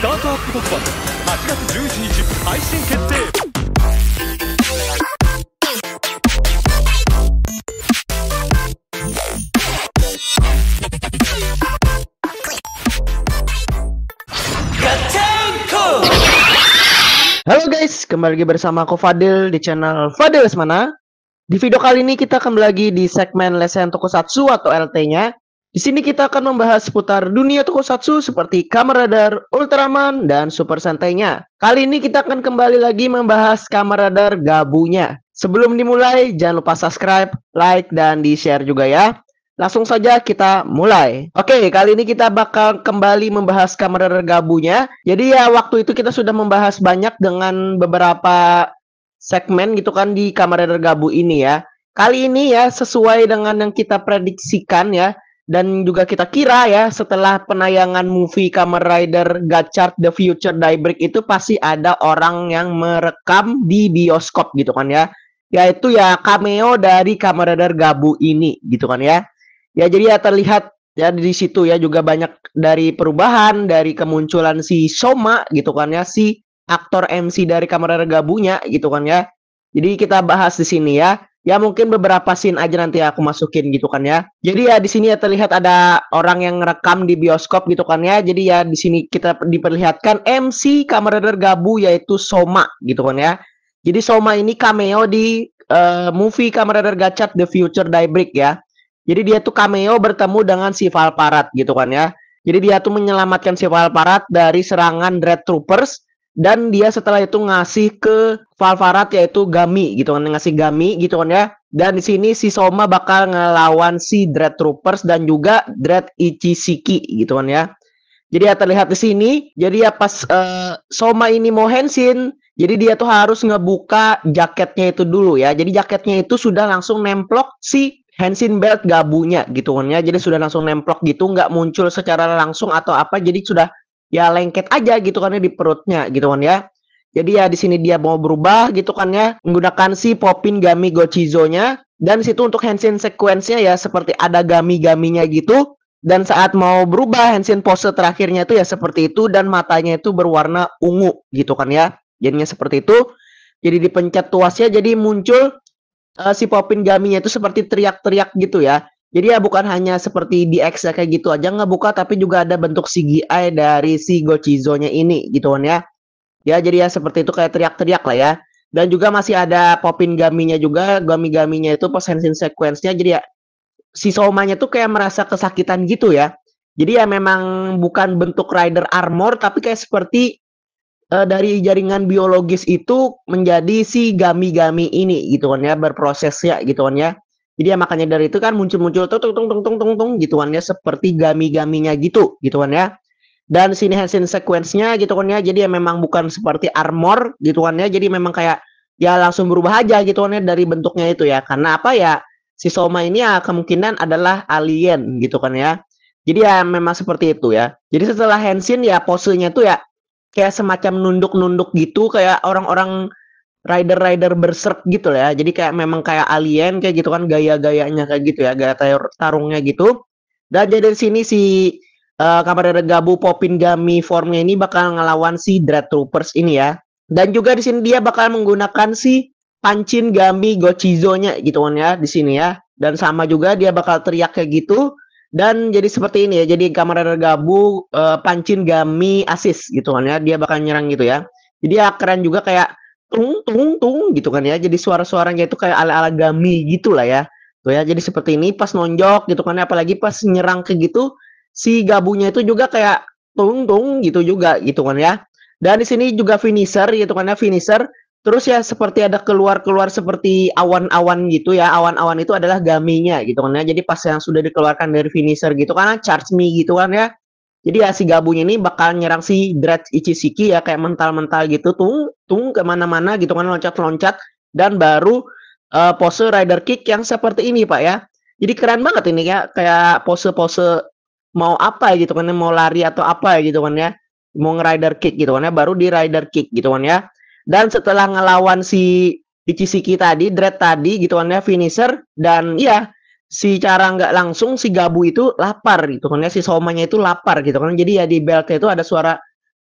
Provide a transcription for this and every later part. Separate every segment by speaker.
Speaker 1: スタートアップ特番8 guys, kembali lagi bersama aku Fadil di channel Fadil Semana. Di video kali ini kita akan lagi di segmen lesen tokusatsu atau LT-nya di sini kita akan membahas seputar dunia tokusatsu seperti Kamar Radar, Ultraman, dan Super Sentai-nya. Kali ini kita akan kembali lagi membahas Kamar Radar Gabunya. Sebelum dimulai, jangan lupa subscribe, like, dan di-share juga ya. Langsung saja kita mulai. Oke, kali ini kita bakal kembali membahas Kamar Radar Gabunya. Jadi ya waktu itu kita sudah membahas banyak dengan beberapa segmen gitu kan di Kamar Radar Gabu ini ya. Kali ini ya sesuai dengan yang kita prediksikan ya dan juga kita kira ya setelah penayangan movie Kamen Rider Gachard The Future Daybreak itu pasti ada orang yang merekam di bioskop gitu kan ya yaitu ya cameo dari Kamen Rider Gabu ini gitu kan ya ya jadi ya terlihat ya di situ ya juga banyak dari perubahan dari kemunculan si Soma gitu kan ya si aktor MC dari Kamen Rider Gabunya gitu kan ya jadi kita bahas di sini ya ya mungkin beberapa scene aja nanti aku masukin gitu kan ya. Jadi ya di sini ya terlihat ada orang yang rekam di bioskop gitu kan ya. Jadi ya di sini kita diperlihatkan MC Kamerader Gabu yaitu Soma gitu kan ya. Jadi Soma ini cameo di uh, movie Kamerader Gacat The Future Daybreak ya. Jadi dia tuh cameo bertemu dengan si Valparat gitu kan ya. Jadi dia tuh menyelamatkan si Valparat dari serangan Red Troopers dan dia setelah itu ngasih ke Valvarat yaitu Gami gitu kan ngasih Gami gitu kan ya dan di sini si Soma bakal ngelawan si Dread Troopers dan juga Dread Ichisiki gitu kan ya jadi ya terlihat di sini jadi ya pas uh, Soma ini mau Henshin, jadi dia tuh harus ngebuka jaketnya itu dulu ya jadi jaketnya itu sudah langsung nemplok si Henshin belt gabunya gitu kan ya jadi sudah langsung nemplok gitu nggak muncul secara langsung atau apa jadi sudah ya lengket aja gitu kan ya di perutnya gitu kan ya. Jadi ya di sini dia mau berubah gitu kan ya menggunakan si Popin Gami Gochizo-nya dan situ untuk Henshin sequence-nya ya seperti ada gami-gaminya gitu dan saat mau berubah Henshin pose terakhirnya itu ya seperti itu dan matanya itu berwarna ungu gitu kan ya. Jadinya seperti itu. Jadi dipencet tuasnya jadi muncul uh, si Popin Gaminya itu seperti teriak-teriak gitu ya. Jadi ya bukan hanya seperti di X ya kayak gitu aja nggak buka tapi juga ada bentuk CGI dari si Gochizo-nya ini gitu kan ya. Ya jadi ya seperti itu kayak teriak-teriak lah ya. Dan juga masih ada Popin Gaminya juga, Gami-Gaminya itu persensin sequence-nya jadi ya si Soma-nya tuh kayak merasa kesakitan gitu ya. Jadi ya memang bukan bentuk rider armor tapi kayak seperti uh, dari jaringan biologis itu menjadi si Gami-Gami ini gitu kan ya berprosesnya gitu kan ya jadi ya makanya dari itu kan muncul-muncul tuh tung tung tung tung tung tung gituannya seperti gami-gaminya gitu gitu kan ya. Dan sini hasil sequence-nya gitu kan ya. Jadi ya memang bukan seperti armor gitu kan ya. Jadi memang kayak ya langsung berubah aja gitu kan ya dari bentuknya itu ya. Karena apa ya si Soma ini ya kemungkinan adalah alien gitu kan ya. Jadi ya memang seperti itu ya. Jadi setelah Henshin ya posenya tuh ya kayak semacam nunduk-nunduk gitu kayak orang-orang rider-rider berserk gitu ya. Jadi kayak memang kayak alien kayak gitu kan gaya-gayanya kayak gitu ya, gaya tarungnya gitu. Dan jadi di sini si uh, eh, Kamarera Gabu Popin Gami formnya ini bakal ngelawan si Dread Troopers ini ya. Dan juga di sini dia bakal menggunakan si Pancin Gami Gochizo-nya gitu kan ya di sini ya. Dan sama juga dia bakal teriak kayak gitu dan jadi seperti ini ya. Jadi kamera Gabu uh, eh, Pancin Gami Asis gitu kan ya. Dia bakal nyerang gitu ya. Jadi ya keren juga kayak tung tung tung gitu kan ya. Jadi suara-suaranya itu kayak ala-ala gami gitu lah ya. Tuh ya, jadi seperti ini pas nonjok gitu kan ya. apalagi pas nyerang ke gitu si gabunya itu juga kayak tung tung gitu juga gitu kan ya. Dan di sini juga finisher gitu kan ya finisher Terus ya seperti ada keluar-keluar seperti awan-awan gitu ya. Awan-awan itu adalah gaminya gitu kan ya. Jadi pas yang sudah dikeluarkan dari finisher gitu kan charge me gitu kan ya. Jadi ya si gabung ini bakal nyerang si Dread Ichishiki ya kayak mental-mental gitu tung tung kemana-mana gitu kan loncat-loncat dan baru uh, pose rider kick yang seperti ini pak ya. Jadi keren banget ini ya kayak pose-pose mau apa gitu kan ya, mau lari atau apa gitu kan ya mau Rider kick gitu kan ya baru di rider kick gitu kan ya dan setelah ngelawan si Ichishiki tadi Dread tadi gitu kan ya finisher dan ya si cara nggak langsung si Gabu itu lapar gitu kan ya si somanya itu lapar gitu kan jadi ya di beltnya itu ada suara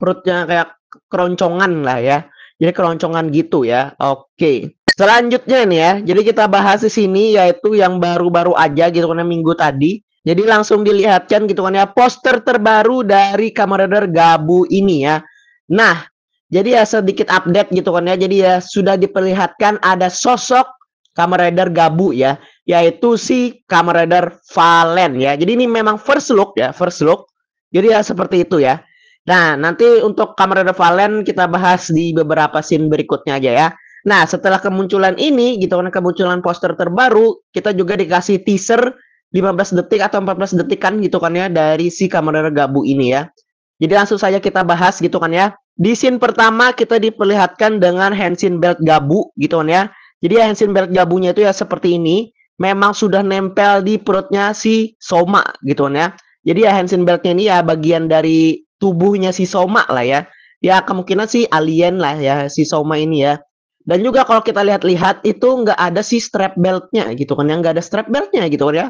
Speaker 1: perutnya kayak keroncongan lah ya jadi keroncongan gitu ya oke selanjutnya nih ya jadi kita bahas di sini yaitu yang baru-baru aja gitu kan ya, minggu tadi jadi langsung dilihatkan gitu kan ya poster terbaru dari Kamerader Gabu ini ya nah jadi ya sedikit update gitu kan ya jadi ya sudah diperlihatkan ada sosok Kamerader Gabu ya yaitu si Kamen Rider Valen ya. Jadi ini memang first look ya, first look. Jadi ya seperti itu ya. Nah, nanti untuk Kamen Rider Valen kita bahas di beberapa scene berikutnya aja ya. Nah, setelah kemunculan ini gitu kan kemunculan poster terbaru, kita juga dikasih teaser 15 detik atau 14 detik kan gitu kan ya dari si Kamen Rider Gabu ini ya. Jadi langsung saja kita bahas gitu kan ya. Di scene pertama kita diperlihatkan dengan Henshin Belt Gabu gitu kan ya. Jadi Henshin Belt Gabunya itu ya seperti ini memang sudah nempel di perutnya si Soma gitu kan ya. Jadi ya Hansen Beltnya ini ya bagian dari tubuhnya si Soma lah ya. Ya kemungkinan si alien lah ya si Soma ini ya. Dan juga kalau kita lihat-lihat itu nggak ada si strap beltnya gitu kan ya. Nggak ada strap beltnya gitu kan ya.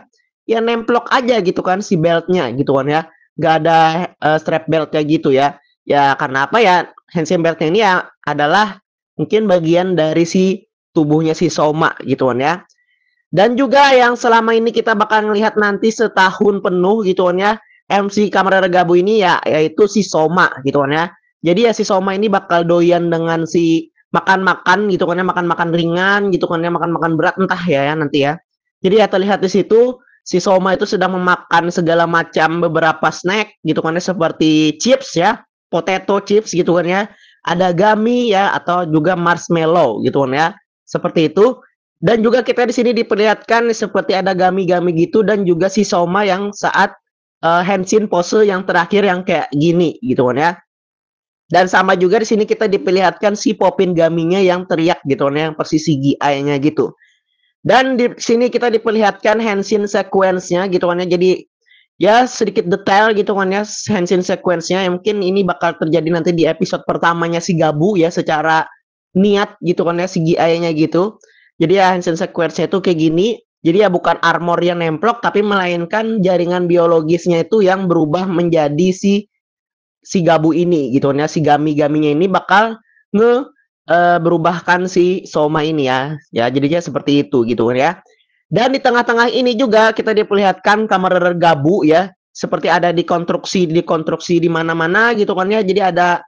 Speaker 1: Ya nemplok aja gitu kan si beltnya gitu kan ya. Nggak ada uh, strap beltnya gitu ya. Ya karena apa ya Hansen Beltnya ini ya adalah mungkin bagian dari si tubuhnya si Soma gitu kan ya. Dan juga yang selama ini kita bakal ngelihat nanti setahun penuh gitu kan ya. MC Kamera Regabu ini ya yaitu si Soma gitu kan ya. Jadi ya si Soma ini bakal doyan dengan si makan-makan gitu kan ya, makan-makan ringan gitu kan ya, makan-makan berat entah ya, ya nanti ya. Jadi ya terlihat di situ si Soma itu sedang memakan segala macam beberapa snack gitu kan ya seperti chips ya, potato chips gitu kan ya, ada gummy ya atau juga marshmallow gitu kan ya. Seperti itu. Dan juga kita di sini diperlihatkan seperti ada gami-gami gitu dan juga si Soma yang saat uh, eh, Henshin pose yang terakhir yang kayak gini gitu kan ya. Dan sama juga di sini kita diperlihatkan si Popin gaminya yang teriak gitu kan ya, yang persis CGI-nya gitu. Dan di sini kita diperlihatkan Henshin sequence-nya gitu kan ya. Jadi ya sedikit detail gitu kan ya Henshin sequence-nya. Ya, mungkin ini bakal terjadi nanti di episode pertamanya si Gabu ya secara niat gitu kan ya CGI-nya gitu. Jadi ya Hansen Square itu kayak gini. Jadi ya bukan armor yang nemplok tapi melainkan jaringan biologisnya itu yang berubah menjadi si si gabu ini gitu ya si gami-gaminya ini bakal nge e, berubahkan si soma ini ya. Ya jadinya seperti itu gitu kan ya. Dan di tengah-tengah ini juga kita diperlihatkan kamar gabu ya seperti ada dikonstruksi dikonstruksi di mana-mana gitu kan ya. Jadi ada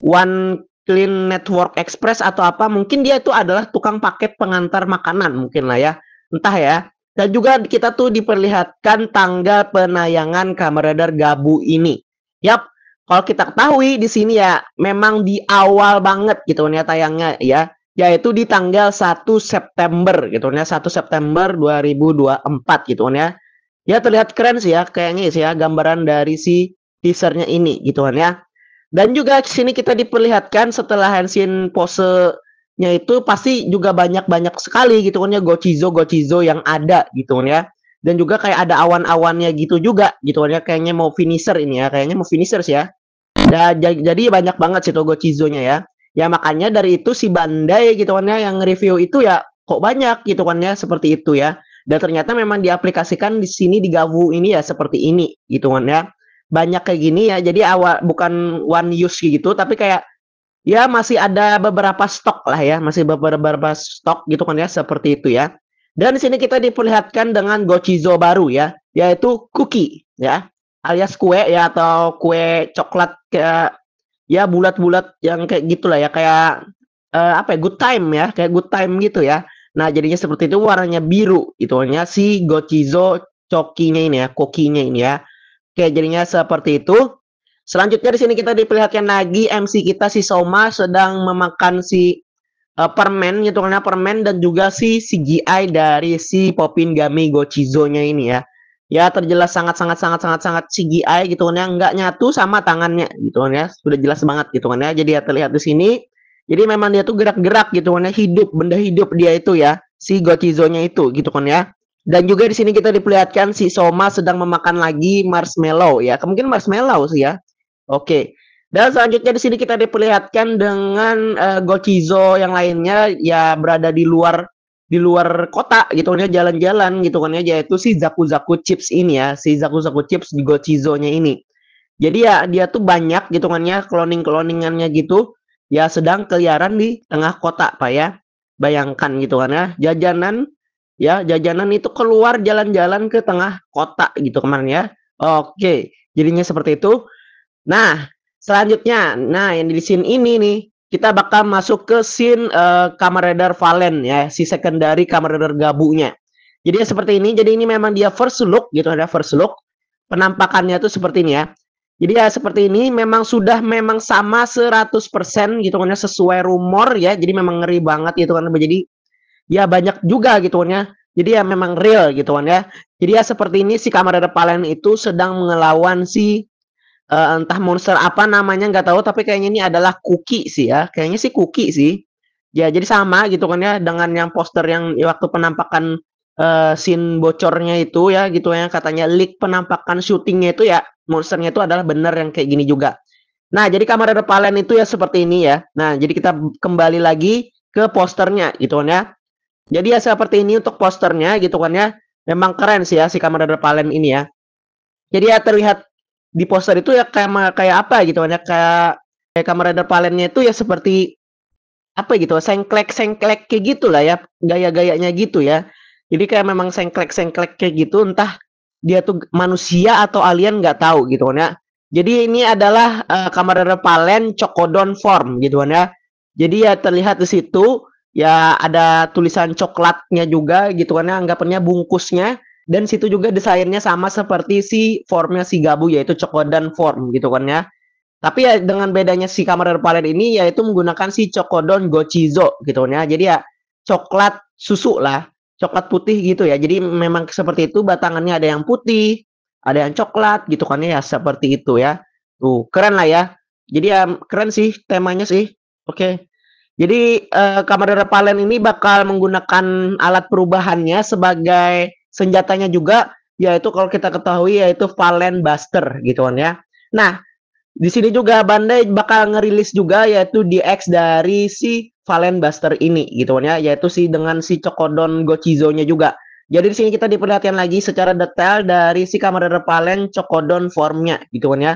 Speaker 1: one Clean Network Express atau apa mungkin dia itu adalah tukang paket pengantar makanan mungkin lah ya entah ya dan juga kita tuh diperlihatkan tanggal penayangan Kameradar Gabu ini yap kalau kita ketahui di sini ya memang di awal banget gitu nih ya tayangnya ya yaitu di tanggal 1 September gitu nih 1 ya, September 2024 gitu ya ya terlihat keren sih ya kayaknya sih ya gambaran dari si teasernya ini gitu kan ya dan juga di sini kita diperlihatkan setelah Henshin pose posenya itu pasti juga banyak-banyak sekali gitu kan ya gochizo-gochizo yang ada gitu kan ya. Dan juga kayak ada awan-awannya gitu juga gitu kan ya kayaknya mau finisher ini ya, kayaknya mau finishers ya. Dan jadi banyak banget sih togo ya. Ya makanya dari itu si Bandai gitu kan ya yang review itu ya kok banyak gitu kan ya seperti itu ya. Dan ternyata memang diaplikasikan di sini di Gavu ini ya seperti ini gitu kan ya banyak kayak gini ya. Jadi awal bukan one use gitu, tapi kayak ya masih ada beberapa stok lah ya, masih beberapa stok gitu kan ya seperti itu ya. Dan di sini kita diperlihatkan dengan gochizo baru ya, yaitu cookie ya, alias kue ya atau kue coklat kayak ya bulat-bulat yang kayak gitulah ya, kayak uh, apa ya good time ya, kayak good time gitu ya. Nah jadinya seperti itu warnanya biru itu kan ya si gochizo cokinya ini ya, kokinya ini ya. Oke, jadinya seperti itu. Selanjutnya di sini kita diperlihatkan lagi MC kita si Soma sedang memakan si uh, permen, hitungannya permen dan juga si CGI dari si Popin Gami Gochizo-nya ini ya. Ya terjelas sangat sangat sangat sangat sangat CGI gitu kan ya, nggak nyatu sama tangannya gitu kan ya. Sudah jelas banget gitu kan ya. Jadi ya terlihat di sini jadi memang dia tuh gerak-gerak gitu kan ya, hidup, benda hidup dia itu ya, si Gochizo-nya itu gitu kan ya. Dan juga di sini kita diperlihatkan si Soma sedang memakan lagi marshmallow ya. Kemungkinan marshmallow sih ya. Oke. Dan selanjutnya di sini kita diperlihatkan dengan uh, Gochizo yang lainnya ya berada di luar di luar kota gitu kan ya jalan-jalan gitu kan ya yaitu si Zaku Zaku Chips ini ya, si Zaku Zaku Chips di Gochizo-nya ini. Jadi ya dia tuh banyak gitu kan ya cloning-cloningannya gitu ya sedang keliaran di tengah kota Pak ya. Bayangkan gitu kan ya, jajanan ya jajanan itu keluar jalan-jalan ke tengah kota gitu kemarin ya oke jadinya seperti itu nah selanjutnya nah yang di scene ini nih kita bakal masuk ke scene uh, eh, kamar radar Valen ya si secondary kamar radar gabunya jadi ya seperti ini jadi ini memang dia first look gitu ada first look penampakannya tuh seperti ini ya jadi ya seperti ini memang sudah memang sama 100% gitu kan ya, sesuai rumor ya. Jadi memang ngeri banget gitu kan. Jadi ya banyak juga gitu kan ya. Jadi ya memang real gitu kan ya. Jadi ya seperti ini si Kamarada Palen itu sedang mengelawan si uh, entah monster apa namanya nggak tahu tapi kayaknya ini adalah Cookie sih ya. Kayaknya sih Cookie sih. Ya jadi sama gitu kan ya dengan yang poster yang waktu penampakan uh, scene bocornya itu ya gitu ya katanya leak penampakan syutingnya itu ya monsternya itu adalah benar yang kayak gini juga. Nah, jadi kamar Palen itu ya seperti ini ya. Nah, jadi kita kembali lagi ke posternya gitu kan ya. Jadi ya seperti ini untuk posternya gitu kan ya. Memang keren sih ya si kamar Rider ini ya. Jadi ya terlihat di poster itu ya kayak kayak apa gitu kan ya kayak kayak kamar Rider itu ya seperti apa gitu sengklek sengklek kayak gitu lah ya gaya-gayanya gitu ya. Jadi kayak memang sengklek sengklek kayak gitu entah dia tuh manusia atau alien nggak tahu gitu kan ya. Jadi ini adalah uh, eh, kamar Rider Cokodon form gitu kan ya. Jadi ya terlihat di situ ya ada tulisan coklatnya juga gitu kan ya, anggapannya bungkusnya dan situ juga desainnya sama seperti si formnya si Gabu yaitu coklat dan form gitu kan ya. Tapi ya dengan bedanya si Kamar Palet ini yaitu menggunakan si Cokodon Gochizo gitu kan ya. Jadi ya coklat susu lah, coklat putih gitu ya. Jadi memang seperti itu batangannya ada yang putih, ada yang coklat gitu kan ya seperti itu ya. Tuh, keren lah ya. Jadi ya keren sih temanya sih. Oke. Okay. Jadi uh, eh, kamera Palen ini bakal menggunakan alat perubahannya sebagai senjatanya juga yaitu kalau kita ketahui yaitu Valen Buster gitu kan ya. Nah, di sini juga Bandai bakal ngerilis juga yaitu DX dari si Valen Buster ini gitu kan ya, yaitu si dengan si Cokodon Gochizo-nya juga. Jadi di sini kita diperhatikan lagi secara detail dari si kamera repelen Cokodon formnya gitu kan ya.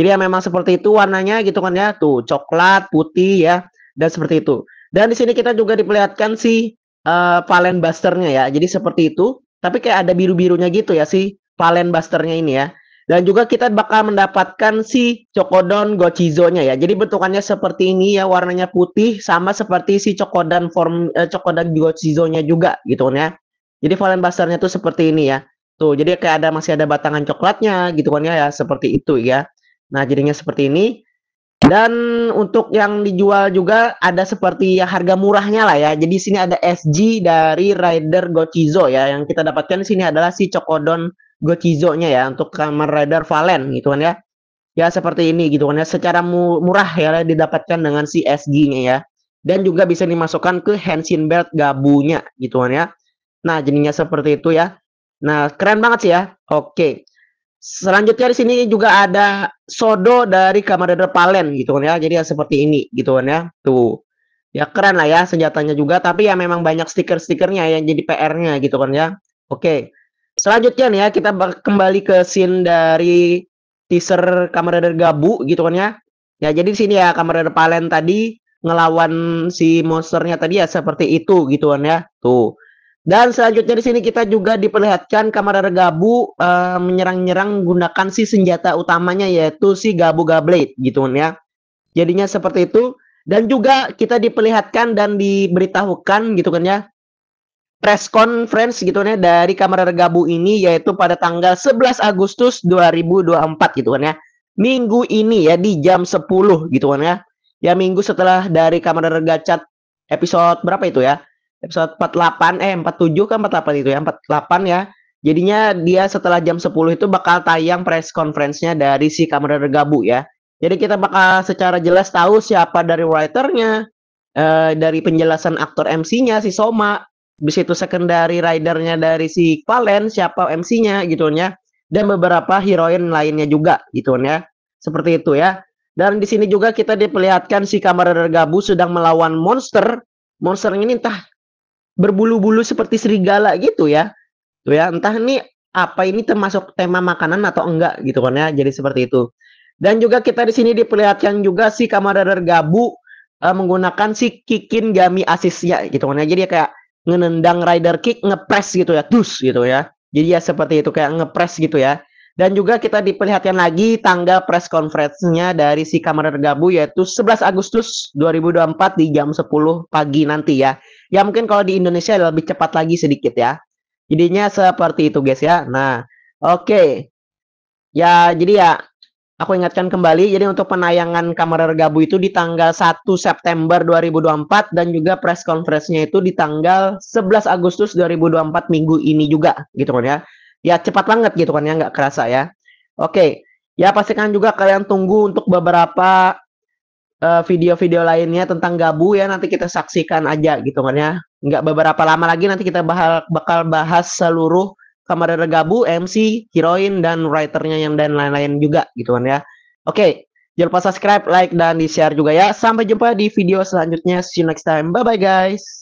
Speaker 1: Jadi ya memang seperti itu warnanya gitu kan ya. Tuh coklat, putih ya dan seperti itu. Dan di sini kita juga diperlihatkan si uh, eh, palen busternya ya. Jadi seperti itu, tapi kayak ada biru-birunya gitu ya si Valen busternya ini ya. Dan juga kita bakal mendapatkan si Cokodon Gochizo-nya ya. Jadi bentukannya seperti ini ya, warnanya putih sama seperti si Cokodon form eh, Cokodon gochizo juga gitu kan ya. Jadi Valen Buster-nya tuh seperti ini ya. Tuh, jadi kayak ada masih ada batangan coklatnya gitu kan ya, ya seperti itu ya. Nah, jadinya seperti ini. Dan untuk yang dijual juga ada seperti yang harga murahnya lah ya. Jadi sini ada SG dari Rider Gochizo ya. Yang kita dapatkan di sini adalah si Cokodon Gochizo-nya ya untuk kamar Rider Valen gitu kan ya. Ya seperti ini gitu kan ya. Secara murah ya didapatkan dengan si SG-nya ya. Dan juga bisa dimasukkan ke Henshin Belt gabunya gitu kan ya. Nah jadinya seperti itu ya. Nah keren banget sih ya. Oke. Selanjutnya di sini juga ada sodo dari Kamadada Palen gitu kan ya. Jadi ya seperti ini gitu kan ya. Tuh. Ya keren lah ya senjatanya juga tapi ya memang banyak stiker-stikernya yang jadi PR-nya gitu kan ya. Oke. Selanjutnya nih ya kita kembali ke scene dari teaser Kamadada Gabu gitu kan ya. Ya jadi di sini ya Kamadada Palen tadi ngelawan si monsternya tadi ya seperti itu gitu kan ya. Tuh. Dan selanjutnya di sini kita juga diperlihatkan kamera regabu uh, menyerang-nyerang menggunakan si senjata utamanya yaitu si Gabu Gablade gitu kan ya. Jadinya seperti itu dan juga kita diperlihatkan dan diberitahukan gitu kan ya press conference gitu kan ya dari kamera regabu ini yaitu pada tanggal 11 Agustus 2024 gitu kan ya. Minggu ini ya di jam 10 gitu kan ya. Ya minggu setelah dari kamera regacat episode berapa itu ya? episode 48 eh 47 kan 48 itu ya 48 ya jadinya dia setelah jam 10 itu bakal tayang press conference-nya dari si Kamera Gabu ya jadi kita bakal secara jelas tahu siapa dari writernya eh, dari penjelasan aktor MC-nya si Soma bis itu secondary ridernya dari si Valen siapa MC-nya gitu kan ya dan beberapa heroin lainnya juga gitu kan ya seperti itu ya dan di sini juga kita diperlihatkan si Kamera Gabu sedang melawan monster monster ini entah berbulu-bulu seperti serigala gitu ya. Tuh ya, entah ini apa ini termasuk tema makanan atau enggak gitu kan ya. Jadi seperti itu. Dan juga kita di sini diperlihatkan juga si Kamarader Gabu uh, menggunakan si Kikin Gami asisnya gitu kan ya. Jadi kayak ngenendang rider kick ngepres gitu ya, dus gitu ya. Jadi ya seperti itu kayak ngepres gitu ya. Dan juga kita diperlihatkan lagi tanggal press conference-nya dari si Kamarader Gabu yaitu 11 Agustus 2024 di jam 10 pagi nanti ya. Ya mungkin kalau di Indonesia lebih cepat lagi sedikit ya. Jadinya seperti itu guys ya. Nah, oke. Okay. Ya, jadi ya aku ingatkan kembali jadi untuk penayangan kamera Gabu itu di tanggal 1 September 2024 dan juga press conference-nya itu di tanggal 11 Agustus 2024 minggu ini juga gitu kan ya. Ya cepat banget gitu kan ya nggak kerasa ya. Oke. Okay. Ya pastikan juga kalian tunggu untuk beberapa Eh, video-video uh, lainnya tentang Gabu ya nanti kita saksikan aja gitu kan ya. Nggak beberapa lama lagi nanti kita bakal, bakal bahas seluruh kamera Gabu, MC, Heroin, dan writernya yang dan lain-lain juga gitu kan ya. Oke, okay, jangan lupa subscribe, like, dan di-share juga ya. Sampai jumpa di video selanjutnya. See you next time. Bye-bye guys.